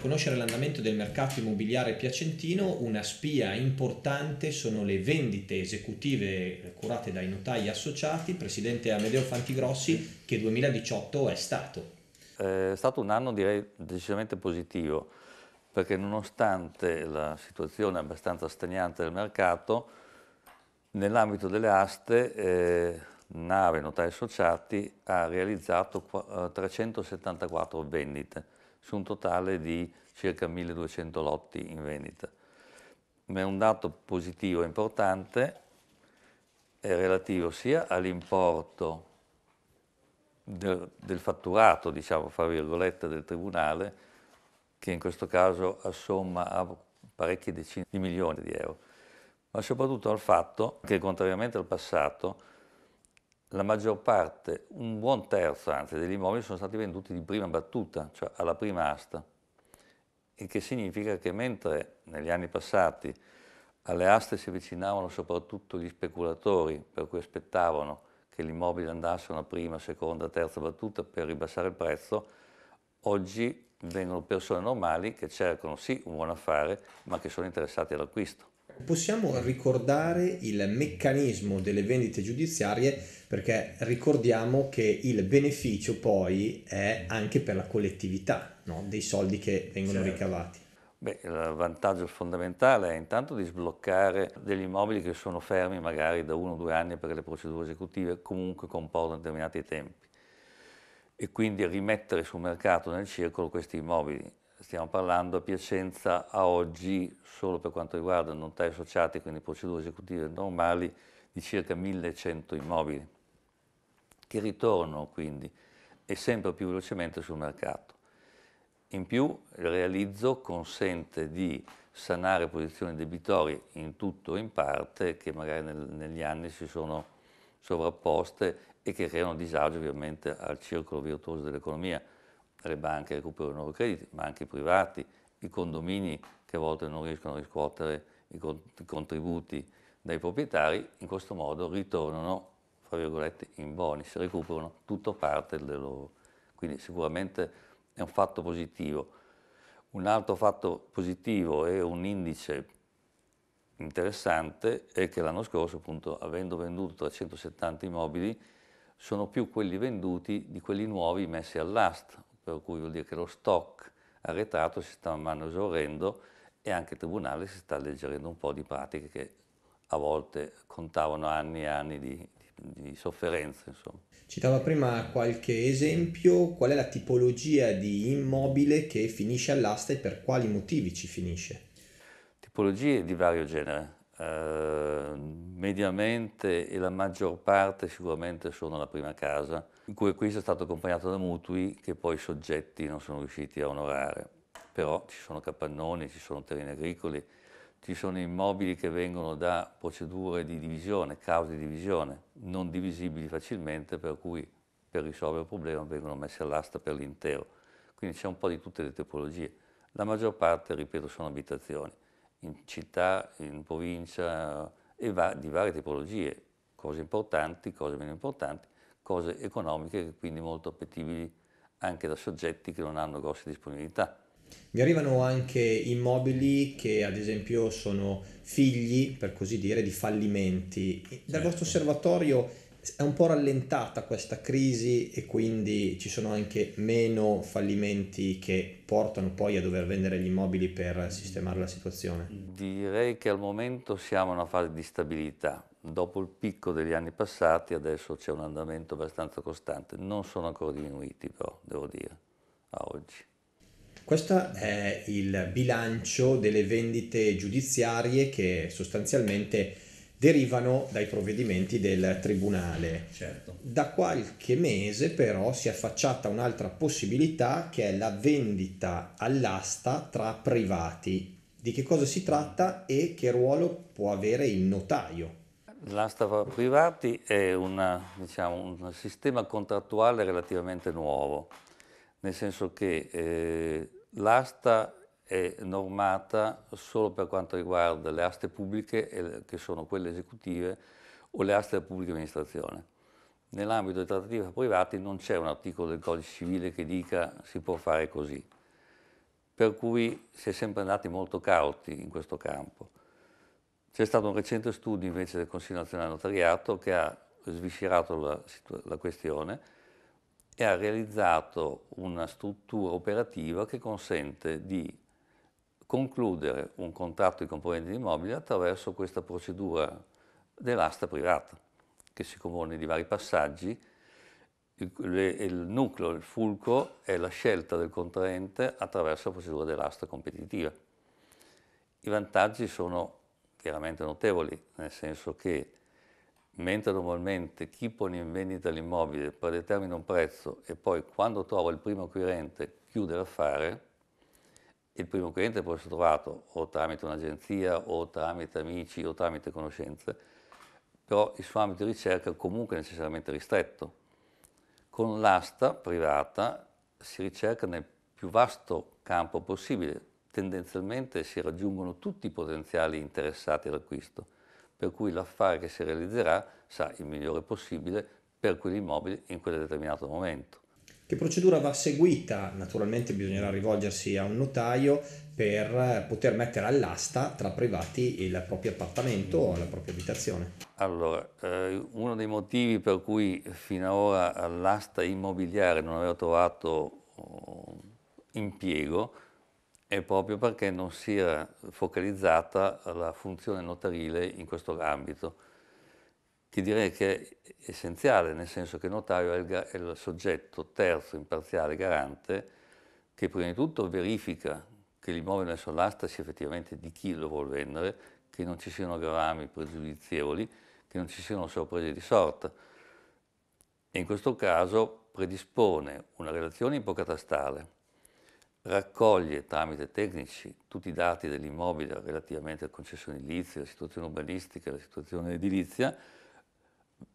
per conoscere l'andamento del mercato immobiliare piacentino una spia importante sono le vendite esecutive eh, curate dai notai associati, presidente Amedeo Fantigrossi, che 2018 è stato. Eh, è stato un anno direi decisamente positivo, perché nonostante la situazione abbastanza stagnante del mercato, nell'ambito delle aste eh, Nave Notai Associati ha realizzato 374 eh, vendite su un totale di circa 1200 lotti in vendita. Ma è un dato positivo e importante è relativo sia all'importo del, del, fatturato, diciamo, fra virgolette, del Tribunale, che in questo caso assomma a parecchie decine di milioni di euro, ma soprattutto al fatto che, contrariamente al passato, la maggior parte, un buon terzo anzi, degli immobili sono stati venduti di prima battuta, cioè alla prima asta, il che significa che mentre negli anni passati alle aste si avvicinavano soprattutto gli speculatori, per cui aspettavano che gli immobili andassero a prima, seconda, terza battuta per ribassare il prezzo, oggi vengono persone normali che cercano sì un buon affare, ma che sono interessati all'acquisto. Possiamo ricordare il meccanismo delle vendite giudiziarie perché ricordiamo che il beneficio poi è anche per la collettività no? dei soldi che vengono certo. ricavati. Beh, il vantaggio fondamentale è intanto di sbloccare degli immobili che sono fermi magari da uno o due anni perché le procedure esecutive comunque comportano determinati tempi e quindi rimettere sul mercato nel circolo questi immobili stiamo parlando a Piacenza a oggi, solo per quanto riguarda non tali associati, quindi procedure esecutive normali, di circa 1100 immobili, che ritornano quindi e sempre più velocemente sul mercato. In più il realizzo consente di sanare posizioni debitorie in tutto o in parte che magari nel, negli anni si sono sovrapposte e che creano disagio ovviamente al circolo virtuoso dell'economia le banche recuperano i loro crediti, ma anche i privati, i condomini che a volte non riescono a riscuotere i contributi dai proprietari, in questo modo ritornano, fra virgolette, in bonus, recuperano tutto parte del loro. Quindi sicuramente è un fatto positivo. Un altro fatto positivo e un indice interessante è che l'anno scorso, appunto, avendo venduto 370 immobili, sono più quelli venduti di quelli nuovi messi all'asta, per cui vuol dire che lo stock arretrato si sta man mano esaurendo e anche il Tribunale si sta alleggerendo un po' di pratiche che a volte contavano anni e anni di, di, di sofferenza. Insomma. Citava prima qualche esempio, qual è la tipologia di immobile che finisce all'asta e per quali motivi ci finisce? Tipologie di vario genere. Eh, mediamente e la maggior parte sicuramente sono la prima casa, in cui questo è stato accompagnato da mutui che poi i soggetti non sono riusciti a onorare. Però ci sono capannoni, ci sono terreni agricoli, ci sono immobili che vengono da procedure di divisione, cause di divisione, non divisibili facilmente, per cui per risolvere il problema vengono messi all'asta per l'intero. Quindi c'è un po' di tutte le tipologie. La maggior parte, ripeto, sono abitazioni, in città, in provincia, e va di varie tipologie, cose importanti, cose meno importanti, cose economiche che quindi molto appetibili anche da soggetti che non hanno grosse disponibilità. Mi arrivano anche immobili che ad esempio sono figli, per così dire, di fallimenti. Dal certo. vostro osservatorio è un po' rallentata questa crisi e quindi ci sono anche meno fallimenti che portano poi a dover vendere gli immobili per sistemare la situazione? Direi che al momento siamo in una fase di stabilità. Dopo il picco degli anni passati adesso c'è un andamento abbastanza costante. Non sono ancora diminuiti però, devo dire, a oggi. Questo è il bilancio delle vendite giudiziarie che sostanzialmente derivano dai provvedimenti del Tribunale. Certo. Da qualche mese però si è affacciata un'altra possibilità che è la vendita all'asta tra privati. Di che cosa si tratta e che ruolo può avere il notaio? L'asta tra privati è una, diciamo, un sistema contrattuale relativamente nuovo, nel senso che eh, l'asta è normata solo per quanto riguarda le aste pubbliche, che sono quelle esecutive, o le aste della pubblica amministrazione. Nell'ambito delle trattative private non c'è un articolo del codice civile che dica si può fare così, per cui si è sempre andati molto cauti in questo campo. C'è stato un recente studio invece del Consiglio nazionale notariato che ha sviscerato la, la questione, e ha realizzato una struttura operativa che consente di concludere un contratto di componenti di immobile attraverso questa procedura dell'asta privata, che si compone di vari passaggi. Il, il nucleo, il fulcro, è la scelta del contraente attraverso la procedura dell'asta competitiva. I vantaggi sono chiaramente notevoli, nel senso che mentre normalmente chi pone in vendita l'immobile predetermina un prezzo e poi quando trova il primo acquirente chiude l'affare, il primo cliente può essere trovato o tramite un'agenzia o tramite amici o tramite conoscenze, però il suo ambito di ricerca è comunque necessariamente ristretto. Con l'asta privata si ricerca nel più vasto campo possibile, tendenzialmente si raggiungono tutti i potenziali interessati all'acquisto, per cui l'affare che si realizzerà sarà il migliore possibile per quell'immobile in quel determinato momento. Che procedura va seguita? Naturalmente bisognerà rivolgersi a un notaio per poter mettere all'asta tra privati il proprio appartamento o la propria abitazione. Allora, eh, uno dei motivi per cui fino ad ora all'asta immobiliare non aveva trovato eh, impiego è proprio perché non si era focalizzata la funzione notarile in questo ambito ti direi che è essenziale, nel senso che il notaio è il, è il soggetto terzo imparziale garante che prima di tutto verifica che l'immobile nel sull'asta sia effettivamente di chi lo vuole vendere, che non ci siano gravami pregiudizievoli, che non ci siano sorprese di sorta. E in questo caso predispone una relazione ipocatastale, raccoglie tramite tecnici tutti i dati dell'immobile relativamente al concessione edilizia, alla situazione urbanistica, alla situazione edilizia,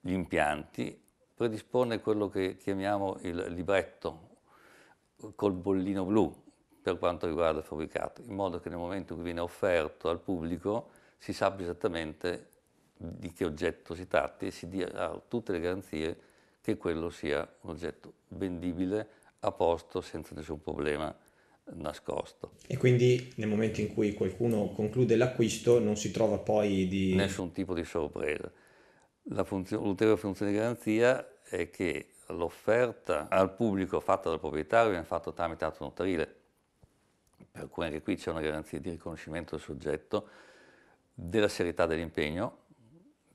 gli impianti, predispone quello che chiamiamo il libretto col bollino blu per quanto riguarda il fabbricato, in modo che nel momento in cui viene offerto al pubblico si sappia esattamente di che oggetto si tratti e si dia tutte le garanzie che quello sia un oggetto vendibile, a posto, senza nessun problema nascosto. E quindi nel momento in cui qualcuno conclude l'acquisto non si trova poi di... Nessun tipo di sorpresa l'ulteriore funzio funzione di garanzia è che l'offerta al pubblico fatta dal proprietario viene fatta tramite atto notarile, per cui anche qui c'è una garanzia di riconoscimento del soggetto, della serietà dell'impegno,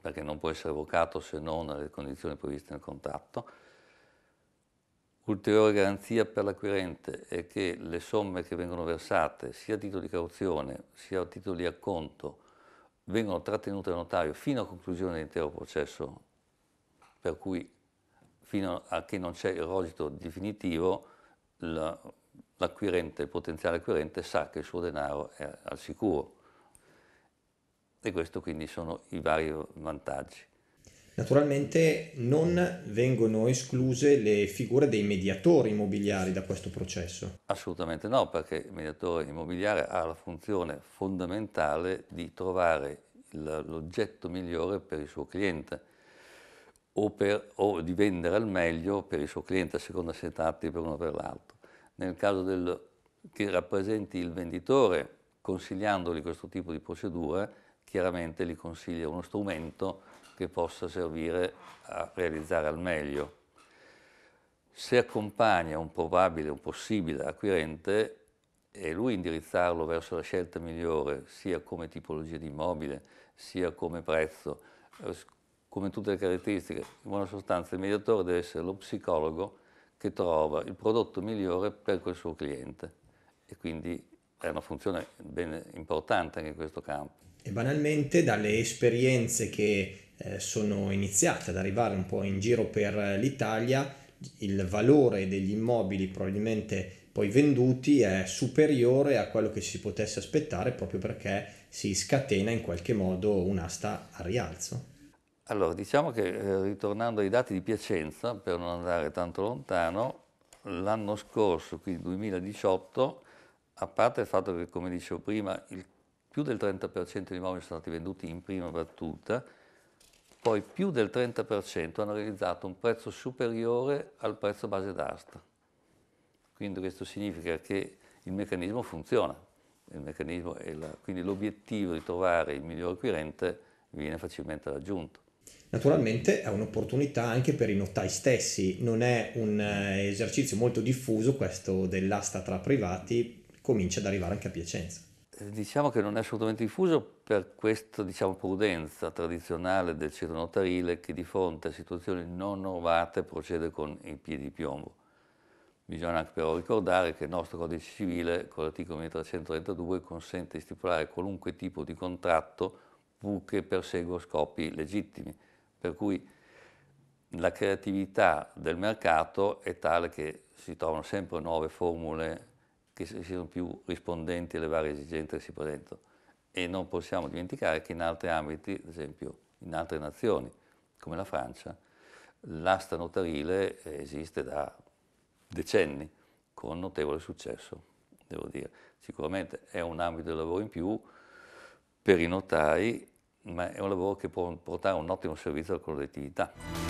perché non può essere evocato se non alle condizioni previste nel contratto. Ulteriore garanzia per l'acquirente è che le somme che vengono versate, sia a titolo di cauzione, sia a titolo di acconto, vengono trattenute al notaio fino a conclusione dell'intero processo, per cui fino a che non c'è il rogito definitivo, l'acquirente, il potenziale acquirente sa che il suo denaro è al sicuro. E questo quindi sono i vari vantaggi. Naturalmente non vengono escluse le figure dei mediatori immobiliari da questo processo. Assolutamente no, perché il mediatore immobiliare ha la funzione fondamentale di trovare l'oggetto migliore per il suo cliente o, per, o, di vendere al meglio per il suo cliente a seconda se tratti per uno o per l'altro. Nel caso del, che rappresenti il venditore consigliandogli questo tipo di procedure, chiaramente gli consiglia uno strumento che possa servire a realizzare al meglio. Se accompagna un probabile, un possibile acquirente, è lui indirizzarlo verso la scelta migliore, sia come tipologia di immobile, sia come prezzo, eh, come tutte le caratteristiche. In buona sostanza il mediatore deve essere lo psicologo che trova il prodotto migliore per quel suo cliente e quindi è una funzione ben importante anche in questo campo. E banalmente dalle esperienze che eh, sono iniziate ad arrivare un po' in giro per l'Italia, il valore degli immobili probabilmente poi venduti è superiore a quello che si potesse aspettare proprio perché si scatena in qualche modo un'asta a rialzo. Allora, diciamo che eh, ritornando ai dati di Piacenza, per non andare tanto lontano, l'anno scorso, quindi 2018, a parte il fatto che, come dicevo prima, il, più del 30% degli immobili sono stati venduti in prima battuta, poi più del 30% hanno realizzato un prezzo superiore al prezzo base d'asta. Quindi questo significa che il meccanismo funziona, il meccanismo la, quindi l'obiettivo di trovare il miglior acquirente viene facilmente raggiunto. Naturalmente è un'opportunità anche per i notai stessi, non è un eh, esercizio molto diffuso questo dell'asta tra privati, comincia ad arrivare anche a Piacenza diciamo che non è assolutamente diffuso per questa diciamo, prudenza tradizionale del ceto notarile che di fronte a situazioni non normate procede con i piedi di piombo. Bisogna anche però ricordare che il nostro codice civile, con l'articolo 1332, consente di stipulare qualunque tipo di contratto purché persegua scopi legittimi. Per cui la creatività del mercato è tale che si trovano sempre nuove formule che siano più rispondenti alle varie esigenze che si presentano. E non possiamo dimenticare che in altri ambiti, ad esempio in altre nazioni, come la Francia, l'asta notarile eh, esiste da decenni, con notevole successo, devo dire. Sicuramente è un ambito di lavoro in più per i notai, ma è un lavoro che può portare un ottimo servizio alla collettività.